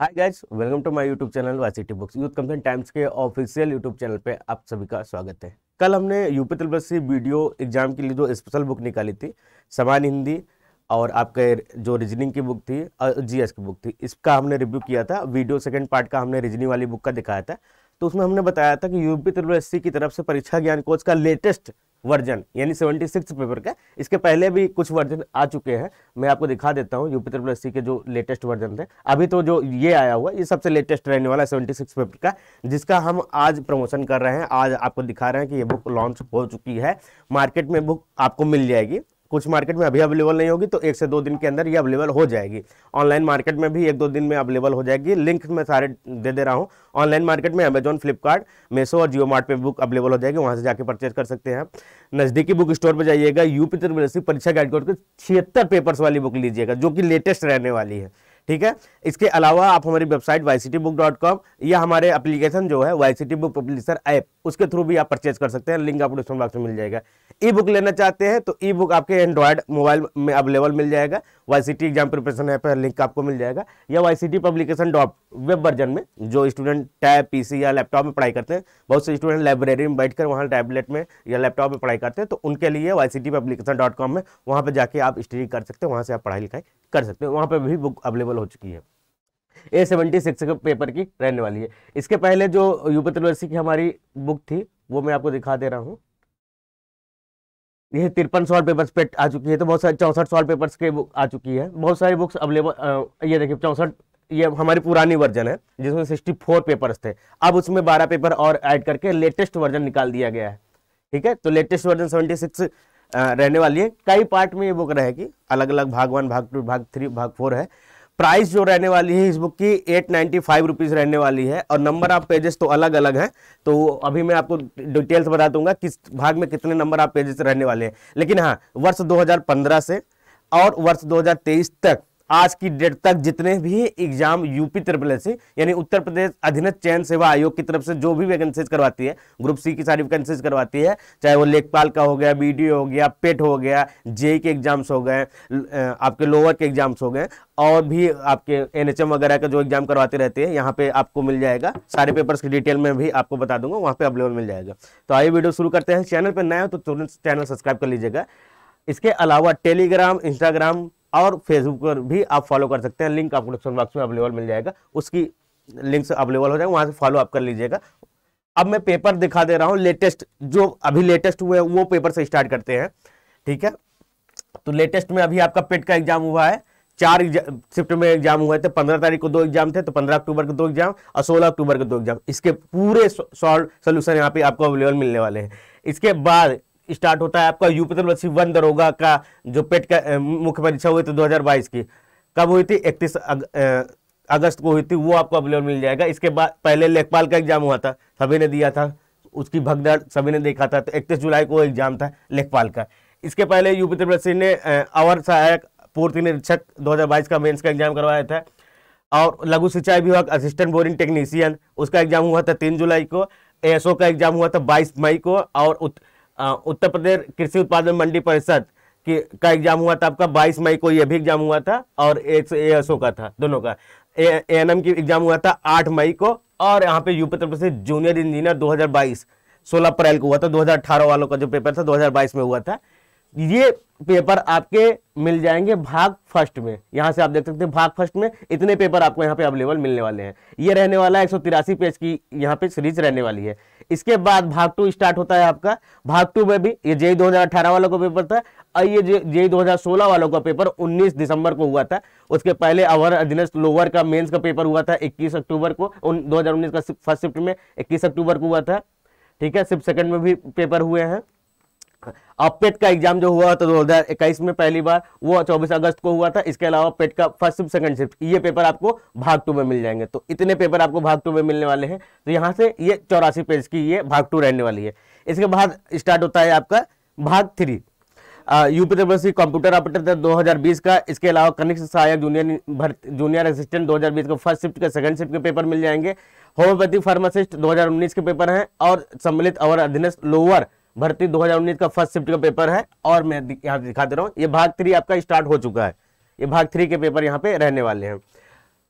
hi guys welcome to my YouTube channel varsity books youth concern times के official YouTube channel पे आप सभी का स्वागत है कल हमने यूपी त्रिपुरा से वीडियो एग्जाम के लिए जो स्पेशल बुक निकाली थी समान हिंदी और आपके जो रीजनिंग की बुक थी और जीएस की बुक थी इसका हमने रिव्यू किया था वीडियो सेकेंड पार्ट का हमने रीजनिंग वाली बुक का दिखाया था तो उसमें हमने बताया था कि यूपी त्रिपुरा की तरफ से परीक्षा ज्ञान कोच का लेटेस्ट वर्जन यानी सेवेंटी सिक्स पेपर का इसके पहले भी कुछ वर्जन आ चुके हैं मैं आपको दिखा देता हूँ यूपी प्लस सी के जो लेटेस्ट वर्जन थे अभी तो जो ये आया हुआ ये सबसे लेटेस्ट रहने वाला सेवेंटी सिक्स पेपर का जिसका हम आज प्रमोशन कर रहे हैं आज आपको दिखा रहे हैं कि ये बुक लॉन्च हो चुकी है मार्केट में बुक आपको मिल जाएगी कुछ मार्केट में अभी अवेलेबल नहीं होगी तो एक से दो दिन के अंदर ये अवेलेबल हो जाएगी ऑनलाइन मार्केट में भी एक दो दिन में अवेलेबल हो जाएगी लिंक मैं सारे दे दे रहा हूँ ऑनलाइन मार्केट में अमेजोन फ्लिपकार्ट मेसो और जियो मार्ट पर बुक अवेलेबल हो जाएगी वहाँ से जाके परचेज कर सकते हैं नज़दीकी बुक स्टोर पर जाइएगा यूपी त्रिपुरेसी परीक्षा गाइड कोड के छिहत्तर पेपर्स वाली बुक लीजिएगा जो कि लेटेस्ट रहने वाली है ठीक है इसके अलावा आप हमारी website Y C T book dot com या हमारे एप्लीकेशन जो है Y C T book publisher app उसके थ्रू भी आप परचेज कर सकते हैं लिंक आपको डिस्क्रिप्शन बॉक्स में मिल जाएगा ई बुक लेना चाहते हैं तो ई बुक आपके एंड्रॉयड मोबाइल में अवेलेबल मिल जाएगा Y C T exam preparation app link आपको मिल जाएगा या Y C T publication dot web version में जो स्टूडेंट टैब पी सी या लैपटॉप में पढ़ाई करते हैं बहुत से स्टूडेंट लाइब्रेरी में बैठ कर वहाँ टैबलेट में या लैपटॉप में पढ़ाई करते हैं तो उनके लिए Y C T publication dot com में वहाँ पर जाके आप स्टडी कर सकते हैं वहाँ से आप पढ़ाई लिखाई कर सकते हैं वहां पर भी बुक अवेलेबल हो चुकी है ए सेवेंटी सिक्स के पेपर की रहने वाली है इसके पहले जो यूपी यूनिवर्सिटी की हमारी बुक थी वो मैं आपको दिखा दे रहा हूँ ये तिरपन सॉल्व पेपर्स पे आ चुकी है तो बहुत सारे चौंसठ सॉल्व पेपर्स के बुक आ चुकी है बहुत सारी बुक्स अवेलेबल ये देखिए चौंसठ ये हमारी पुरानी वर्जन है जिसमें सिक्सटी फोर पेपर्स थे अब उसमें बारह पेपर और ऐड करके लेटेस्ट वर्जन निकाल दिया गया है ठीक है तो लेटेस्ट वर्जन सेवेंटी सिक्स रहने वाली है कई पार्ट में ये बुक रहेगी अलग अलग भाग वन भाग टू भाग थ्री भाग फोर है प्राइस जो रहने वाली है इस बुक की एट नाइन्टी फाइव रुपीज़ रहने वाली है और नंबर ऑफ पेजेस तो अलग अलग हैं तो अभी मैं आपको डिटेल्स बता दूंगा किस भाग में कितने नंबर ऑफ पेजेस रहने वाले हैं लेकिन हाँ वर्ष 2015 से और वर्ष 2023 तक आज की डेट तक जितने भी एग्जाम यूपी त्रिपल एस यानी उत्तर प्रदेश अधीन चयन सेवा आयोग की तरफ से जो भी वैकेंसीज करवाती है ग्रुप सी की सारी वैकेंसीज करवाती है चाहे वो लेखपाल का हो गया बी हो गया पेट e हो गया जे e e के एग्जाम्स हो गए आपके लोअर के एग्जाम्स हो गए और भी आपके एन वगैरह का जो एग्जाम करवाते रहते हैं यहाँ पे आपको मिल जाएगा सारे पेपर्स की डिटेल में भी आपको बता दूंगा वहाँ पे अवेलेबल मिल जाएगा तो आइए वीडियो शुरू करते हैं चैनल पर नया हो तो तुरंत चैनल सब्सक्राइब कर लीजिएगा इसके अलावा टेलीग्राम इंस्टाग्राम और फेसबुक पर भी आप फॉलो कर सकते हैं लिंक आपको डिस्क्रिप्शन बॉक्स में अवेलेबल मिल जाएगा उसकी लिंक अवेलेबल हो जाएगा वहाँ से फॉलो आप कर लीजिएगा अब मैं पेपर दिखा दे रहा हूँ लेटेस्ट जो अभी लेटेस्ट हुए वो पेपर से स्टार्ट करते हैं ठीक है तो लेटेस्ट में अभी आपका पेट e का एग्जाम हुआ है चार शिफ्ट में एग्जाम हुए थे पंद्रह तारीख को दो एग्जाम थे तो पंद्रह अक्टूबर के दो एग्जाम और सोलह अक्टूबर के दो एग्जाम इसके पूरे सॉल्व सोल्यूशन यहाँ पे आपको अवेलेबल मिलने वाले हैं इसके बाद स्टार्ट होता है आपका यूपी वन दरोगा का जो पेट का मुख्य परीक्षा हुई थी बाईस की कब हुई थी इकतीस अग, अगस्त को हुई थी वो आपको अवेलेबल मिल जाएगा इसके बाद पहले लेखपाल का एग्जाम हुआ था सभी ने दिया था उसकी भगदड़ सभी ने देखा था तो इकतीस जुलाई को एग्जाम था लेखपाल का इसके पहले यूपी त्रिपुरा सिंह ने अवर सहायक पूर्ति निरीक्षक 2022 का मेंस का एग्जाम करवाया था और लघु सिंचाई विभाग असिस्टेंट बोरिंग टेक्नीशियन उसका एग्जाम हुआ था तीन जुलाई को एएसओ का एग्जाम हुआ था बाईस मई को और उत्तर प्रदेश कृषि उत्पादन मंडी परिषद की का एग्जाम हुआ था आपका 22 मई को ये भी एग्जाम हुआ था और एक एएसओ का था दोनों का ए एन की एग्जाम हुआ था 8 मई को और यहाँ पे UP Uttar Pradesh junior engineer 2022 16 अप्रैल को हुआ था 2018 वालों का जो पेपर था 2022 में हुआ था ये पेपर आपके मिल जाएंगे भाग फर्स्ट में यहाँ से आप देख सकते हैं भाग फर्स्ट में इतने पेपर आपको यहाँ पे अवेलेबल मिलने वाले हैं ये रहने वाला है एक पेज की यहाँ पे सीरीज रहने वाली है इसके बाद भाग टू स्टार्ट होता है आपका भाग टू में भी ये जेई 2018 वालों का पेपर था और ये जेई 2016 वालों का पेपर 19 दिसंबर को हुआ था उसके पहले अवर अधीनस्थ लोअर का मेंस का पेपर हुआ था 21 अक्टूबर को उन 2019 का फर्स्ट शिफ्ट में 21 अक्टूबर को हुआ था ठीक है सिर्फ सेकंड में भी पेपर हुए हैं पेट का एग्जाम जो हुआ था दो हज़ार इक्कीस में पहली बार वो चौबीस अगस्त को हुआ था इसके अलावा पेट का फर्स्ट शिफ्ट सेकंड शिफ्ट ये पेपर आपको भाग टू में मिल जाएंगे तो इतने पेपर आपको भाग टू में मिलने वाले हैं तो यहाँ से ये चौरासी पेज की ये भाग टू रहने वाली है इसके बाद स्टार्ट होता है आपका भाग three UP UPWC computer operator दो 2020 का इसके अलावा कनिक सहायक जूनियर भर्ती जूनियर असिस्टेंट 2020 का फर्स्ट शिफ्ट के सेकंड शिफ्ट के पेपर मिल जाएंगे होम्योपैथी फार्मासिस्ट 2019 के पेपर हैं और सम्मिलित और अधीनस्थ लोअर भर्ती 2019 का फर्स्ट शिफ्ट का पेपर है और मैं यहाँ दिखा दे रहा हूँ ये भाग थ्री आपका स्टार्ट हो चुका है ये भाग थ्री के पेपर यहाँ पे रहने वाले हैं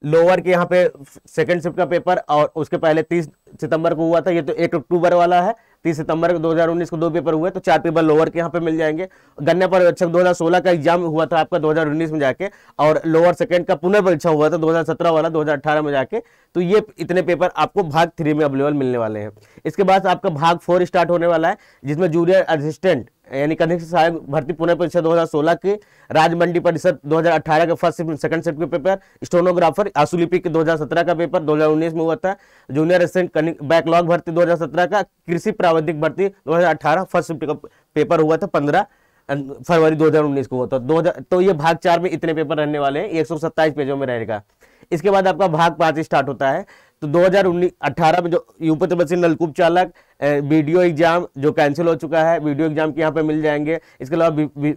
लोअर के यहाँ पे सेकंड शिफ्ट का पेपर और उसके पहले तीस सितंबर को हुआ था ये तो एक अक्टूबर वाला है तीस सितंबर हज़ार 2019 को दो पेपर हुए तो चार पेपर लोअर के यहाँ पे मिल जाएंगे गन्ना परीक्षक 2016 का एग्जाम हुआ था आपका 2019 में जाके और लोअर सेकंड का पुनर्परीक्षा हुआ था 2017 वाला 2018 में जाके तो ये इतने पेपर आपको भाग थ्री में अवेलेबल मिलने वाले हैं इसके बाद आपका भाग फोर स्टार्ट होने वाला है जिसमें जूनियर असिस्टेंट यानी कनिष्ठ सहायक भर्ती पुनः परीक्षा 2016 के राज्य मंडी परिषद 2018 के फर्स्ट सेकंड शिफ्ट के पेपर स्टोनोग्राफर आसुलिपि के 2017 का पेपर 2019 में हुआ था जूनियर असिस्टेंट बैकलॉग भर्ती 2017 का कृषि प्रावधिक भर्ती 2018 फर्स्ट सेफ्ट का पेपर हुआ था पंद्रह अं, फरवरी 2019 को हुआ था दो तो ये भाग चार में इतने पेपर रहने वाले हैं एक पेजों में रहेगा इसके बाद आपका भाग पाँच स्टार्ट होता है तो 2018 में जो यूपी बसी नलकूप चालक वीडियो एग्जाम जो कैंसिल हो चुका है वीडियो एग्जाम के यहाँ पे मिल जाएंगे इसके अलावा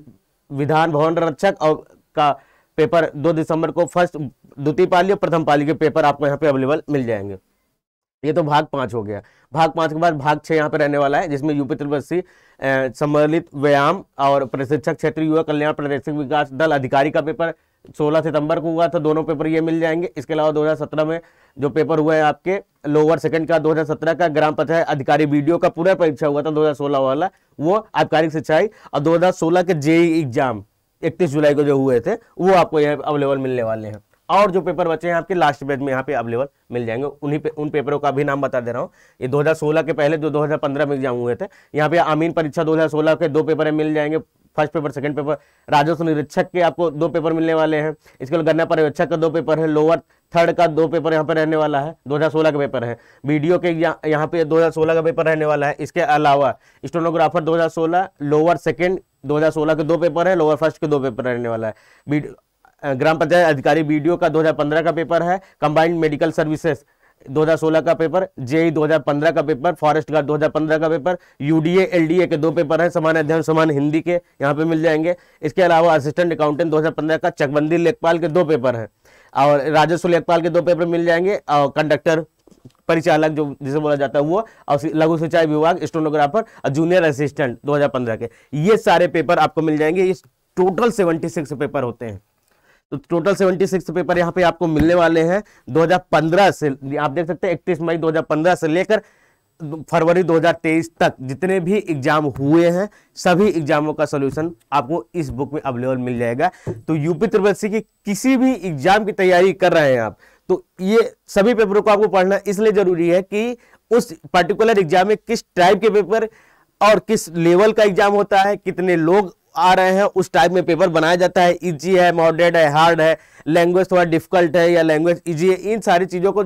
विधान भवन रक्षक और का पेपर 2 दिसंबर को फर्स्ट द्वितीय पाली और प्रथम पाली के पेपर आपको यहाँ पे अवेलेबल मिल जाएंगे ये तो भाग पाँच हो गया भाग पाँच के बाद भाग छः यहाँ पे रहने वाला है जिसमें यूपी त्रिवर्षी सम्मिलित व्यायाम और प्रशिक्षक क्षेत्रीय युवा कल्याण प्रादेशिक विकास दल अधिकारी का पेपर 16 सितंबर को हुआ था दोनों पेपर ये मिल जाएंगे इसके अलावा 2017 में जो पेपर हुए हैं आपके लोअर सेकंड का 2017 का ग्राम पंचायत अधिकारी वीडियो का पूरा परीक्षा हुआ था 2016 वाला वो आधिकारिक सिंचाई और 2016 के जेई एग्जाम 31 जुलाई को जो हुए थे वो आपको यहाँ अवेलेबल मिलने वाले हैं और जो पेपर बचे हैं आपके लास्ट बेच में यहाँ पे अवेलेबल मिल जाएंगे उन्हीं पे उन पेपरों का भी नाम बता दे रहा हूँ ये 2016 के पहले जो 2015 में एग्जाम हुए थे यहाँ पे आमीन परीक्षा 2016 के दो पेपर मिल जाएंगे फर्स्ट पेपर सेकंड पेपर राजस्व निरीक्षक के आपको दो पेपर मिलने वाले हैं इसके बाद गन्ना पर्यवेक्षक का दो पेपर है लोअर थर्ड का दो पेपर यहाँ पे रहने वाला है 2016 का पेपर है वीडियो के यहाँ पे 2016 का पेपर रहने वाला है इसके अलावा स्टोनोग्राफर 2016 लोअर सेकंड 2016 के दो पेपर है लोअर फर्स्ट के दो पेपर रहने वाला है ग्राम पंचायत अधिकारी ओ का 2015 का पेपर है कंबाइंड मेडिकल सर्विसेज 2016 का पेपर जेई 2015 का पेपर फॉरेस्ट गार्ड 2015 का पेपर यूडीए एलडीए के दो पेपर हैं समान अध्ययन समान हिंदी के यहाँ पे मिल जाएंगे इसके अलावा असिस्टेंट अकाउंटेंट 2015 का चकबंदी लेखपाल के दो पेपर हैं और राजस्व लेखपाल के दो पेपर मिल जाएंगे और कंडक्टर परिचालक जो जिसे बोला जाता है वो और लघु सिंचाई विभाग स्टोनोग्राफर और जूनियर असिस्टेंट दो के ये सारे पेपर आपको मिल जाएंगे इस टोटल सेवेंटी पेपर होते हैं तो टोटल 76 पेपर यहाँ पे आपको मिलने वाले हैं 2015 से आप देख सकते हैं 31 मई 2015 से लेकर फरवरी 2023 तक जितने भी एग्जाम हुए हैं सभी एग्जामों का सोल्यूशन आपको इस बुक में अवेलेबल मिल जाएगा तो यूपी त्रिवेदी की किसी भी एग्जाम की तैयारी कर रहे हैं आप तो ये सभी पेपरों को आपको पढ़ना इसलिए जरूरी है कि उस पर्टिकुलर एग्जाम में किस टाइप के पेपर और किस लेवल का एग्जाम होता है कितने लोग आ रहे हैं उस टाइप में पेपर बनाया जाता है इजी है मॉडरेट है हार्ड है लैंग्वेज थोड़ा डिफिकल्ट है या लैंग्वेज इजी है इन सारी चीज़ों को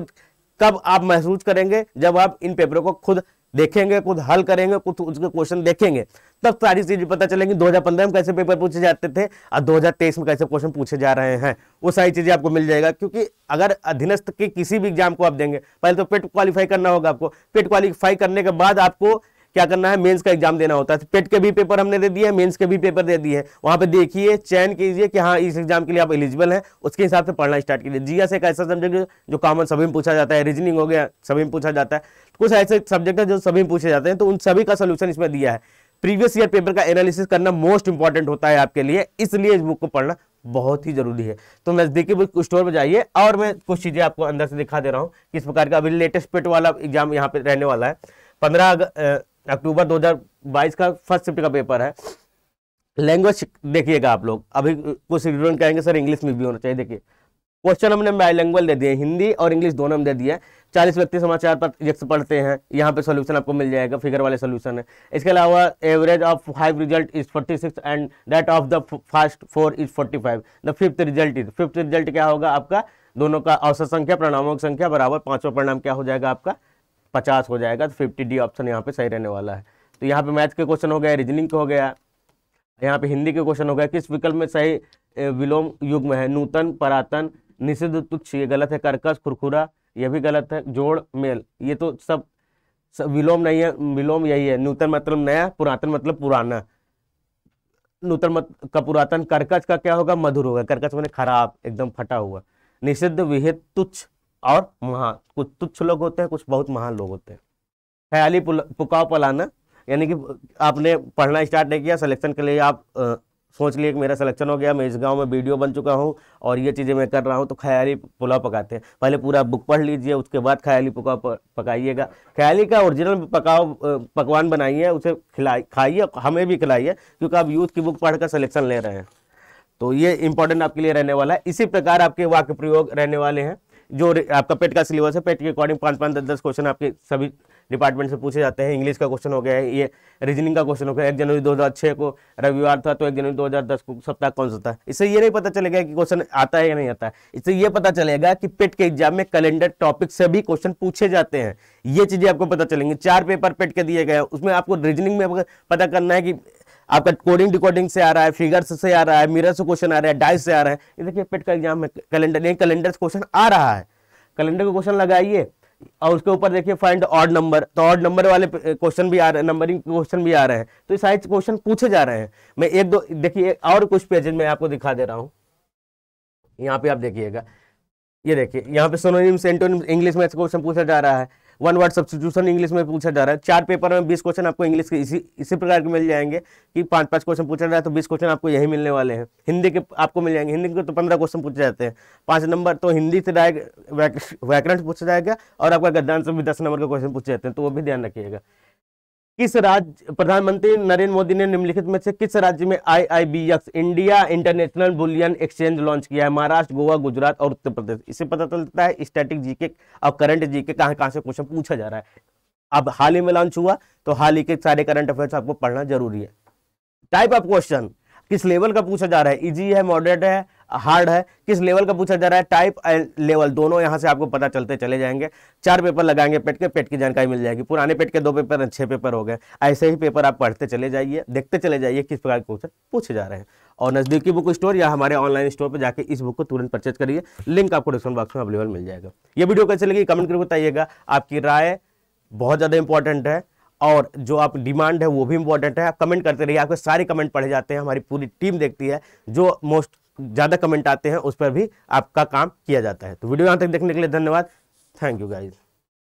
कब आप महसूस करेंगे जब आप इन पेपरों को खुद देखेंगे खुद हल करेंगे खुद उसके क्वेश्चन देखेंगे तब सारी चीज़ें पता चलेंगी 2015 में कैसे पेपर पूछे जाते थे और 2023 में कैसे क्वेश्चन पूछे जा रहे हैं वो सारी चीज़ें आपको मिल जाएगा क्योंकि अगर अधीनस्थ के किसी भी एग्जाम को आप देंगे पहले तो पेट क्वालिफाई e करना होगा आपको पेट क्वालिफाई e करने के बाद आपको क्या करना है मेंस का एग्जाम देना होता है पेट के भी पेपर हमने दे दिए मेंस के भी पेपर दे दिए वहां पे देखिए चयन कीजिए कि हाँ इस एग्जाम के लिए आप एलिजिबल हैं उसके हिसाब से पढ़ना स्टार्ट कीजिए जीएस हाँ, एक ऐसा सब्जेक्ट जो कॉमन सभी में पूछा जाता है रीजनिंग हो गया सभी में पूछा जाता है कुछ ऐसे सब्जेक्ट है जो सभी में पूछे जाते हैं तो उन सभी का सोल्यूशन इसमें दिया है प्रीवियस ईयर पेपर का एनालिसिस करना मोस्ट इंपॉर्टेंट होता है आपके लिए इसलिए इस बुक को पढ़ना बहुत ही जरूरी है तो नज़दीकी बुक स्टोर में जाइए और मैं कुछ चीज़ें आपको अंदर से दिखा दे रहा हूँ किस प्रकार का अभी लेटेस्ट पेट वाला एग्जाम यहाँ पे रहने वाला है पंद्रह अक्टूबर 2022 का फर्स्ट शिफ्ट का पेपर है लैंग्वेज देखिएगा आप लोग अभी कुछ स्टूडेंट कहेंगे सर इंग्लिश में भी होना चाहिए देखिए क्वेश्चन हमने बायलैंग्वेज दे दिए हिंदी और इंग्लिश दोनों हम दे दिए चालीस व्यक्ति समाचार पत्र पढ़ते हैं यहाँ पे सोल्यूशन आपको मिल जाएगा फिगर वाले सोल्यूशन है इसके अलावा average of five result is forty six and that of the first four is forty five the fifth result is fifth result क्या होगा आपका दोनों का औसत संख्या प्रणामों की संख्या बराबर पांचवा परिणाम क्या हो जाएगा आपका पचास हो जाएगा तो फिफ्टी डी ऑप्शन यहाँ पे सही रहने वाला है तो यहाँ पे मैथ के क्वेश्चन हो गया रीजनिंग का हो गया यहाँ पे हिंदी के क्वेश्चन हो गया किस विकल्प में सही विलोम युग में है नूतन परातन निषिद्ध तुच्छ ये गलत है कर्कश खुरखुरा यह भी गलत है जोड़ मेल ये तो सब, सब विलोम नहीं है विलोम यही है नूतन मतलब नया पुरातन मतलब पुराना नूतन मत का पुरातन कर्कश का क्या होगा मधुर होगा कर्कश मैंने खराब एकदम फटा हुआ निषिद्ध विहित तुच्छ और महान कुछ तुच्छ लोग होते हैं कुछ बहुत महान लोग होते हैं ख्याली पुकाव पलाना यानी कि आपने पढ़ना स्टार्ट नहीं किया सिलेक्शन के लिए आप आ, सोच लिए कि मेरा सिलेक्शन हो गया मैं इस गांव में वीडियो बन चुका हूं और ये चीज़ें मैं कर रहा हूं तो ख्याली पुलाव पकाते हैं पहले पूरा बुक पढ़ लीजिए उसके बाद ख्याली पुकाव पकाइएगा ख्याली का ओरिजिनल पकाव पकवान बनाइए उसे खिलाई खाइए हमें भी खिलाइए क्योंकि आप यूथ की बुक पढ़कर सलेक्शन ले रहे हैं तो ये इंपॉर्टेंट आपके लिए रहने वाला है इसी प्रकार आपके वाक्य प्रयोग रहने वाले हैं जो आपका पेट का सिलेबस है पेट के अकॉर्डिंग पाँच पाँच दस दस क्वेश्चन आपके सभी डिपार्टमेंट से पूछे जाते हैं इंग्लिश का क्वेश्चन हो गया है ये रीजनिंग का क्वेश्चन हो गया एक जनवरी 2006 को रविवार था तो एक जनवरी 2010 को सप्ताह कौन सा था इससे ये नहीं पता चलेगा कि क्वेश्चन आता है या नहीं आता है इससे ये पता चलेगा कि पेट के एग्जाम में कैलेंडर टॉपिक से भी क्वेश्चन पूछे जाते हैं ये चीज़ें आपको पता चलेंगी चार पेपर पेट के दिए गए उसमें आपको रीजनिंग में पता करना है कि आपका कोडिंग डिकोडिंग से आ रहा है फिगर्स से आ रहा है मिरर से क्वेश्चन आ रहा है डाइस से आ रहा है ये देखिए पेट का एग्जाम में कैलेंडर नहीं कैलेंडर से क्वेश्चन आ रहा है कैलेंडर का क्वेश्चन लगाइए और उसके ऊपर देखिए फाइंड ऑड नंबर तो ऑड नंबर वाले क्वेश्चन भी आ रहे हैं नंबरिंग क्वेश्चन भी आ रहे हैं तो सारे क्वेश्चन पूछे जा रहे हैं मैं एक दो देखिए और कुछ पेजेज में आपको दिखा दे रहा हूँ यहाँ पे आप देखिएगा ये देखिए यहाँ पे सोनोनिम्स एंटोनिम्स इंग्लिश में क्वेश्चन पूछा जा रहा है वन वर्ड सब्सिट्यूशन इंग्लिश में पूछा जा रहा है चार पेपर में बीस क्वेश्चन आपको इंग्लिश के इसी इसी प्रकार के मिल जाएंगे कि पाँच पाँच क्वेश्चन पूछा जा रहा है तो बीस क्वेश्चन आपको यही मिलने वाले हैं हिंदी के आपको मिल जाएंगे हिंदी के तो पंद्रह क्वेश्चन पूछे जाते हैं पाँच नंबर तो हिंदी से डायरेक्ट व्याकरण पूछा जाएगा और आपका गद्यांश भी दस नंबर का क्वेश्चन पूछे जाते हैं तो वो भी ध्यान रखिएगा किस राज्य प्रधानमंत्री नरेंद्र मोदी ने निम्नलिखित में से किस राज्य में IIBX India International Bullion Exchange launch किया है महाराष्ट्र गोवा गुजरात और उत्तर प्रदेश इससे पता चलता है स्टैटिक जीके और करंट जीके कहां कहां से क्वेश्चन पूछा जा रहा है अब हाल ही में लॉन्च हुआ तो हाल ही के सारे करंट अफेयर्स आपको पढ़ना जरूरी है टाइप ऑफ क्वेश्चन किस लेवल का पूछा जा रहा है इजी e है मॉडरेट है हार्ड है किस लेवल का पूछा जा रहा है टाइप एंड लेवल दोनों यहां से आपको पता चलते चले जाएंगे चार पेपर लगाएंगे पेट के पेट की जानकारी मिल जाएगी पुराने पेट के दो पेपर छह पेपर हो गए ऐसे ही पेपर आप पढ़ते चले जाइए देखते चले जाइए किस प्रकार के क्वेश्चन पूछे जा रहे हैं और नज़दीकी बुक स्टोर या हमारे ऑनलाइन स्टोर पर जाकर इस बुक को तुरंत परचेज करिए लिंक आपको डिस्क्रिप्शन बॉक्स में अवेलेबल मिल जाएगा ये वीडियो कैसे लगी कमेंट करके बताइएगा आपकी राय बहुत ज़्यादा इंपॉर्टेंट है और जो आप डिमांड है वो भी इंपॉर्टेंट है आप कमेंट करते रहिए आपके सारे कमेंट पढ़े जाते हैं हमारी पूरी टीम देखती है जो मोस्ट ज़्यादा कमेंट आते हैं उस पर भी आपका काम किया जाता है तो वीडियो यहाँ तक देखने के लिए धन्यवाद थैंक यू गाइज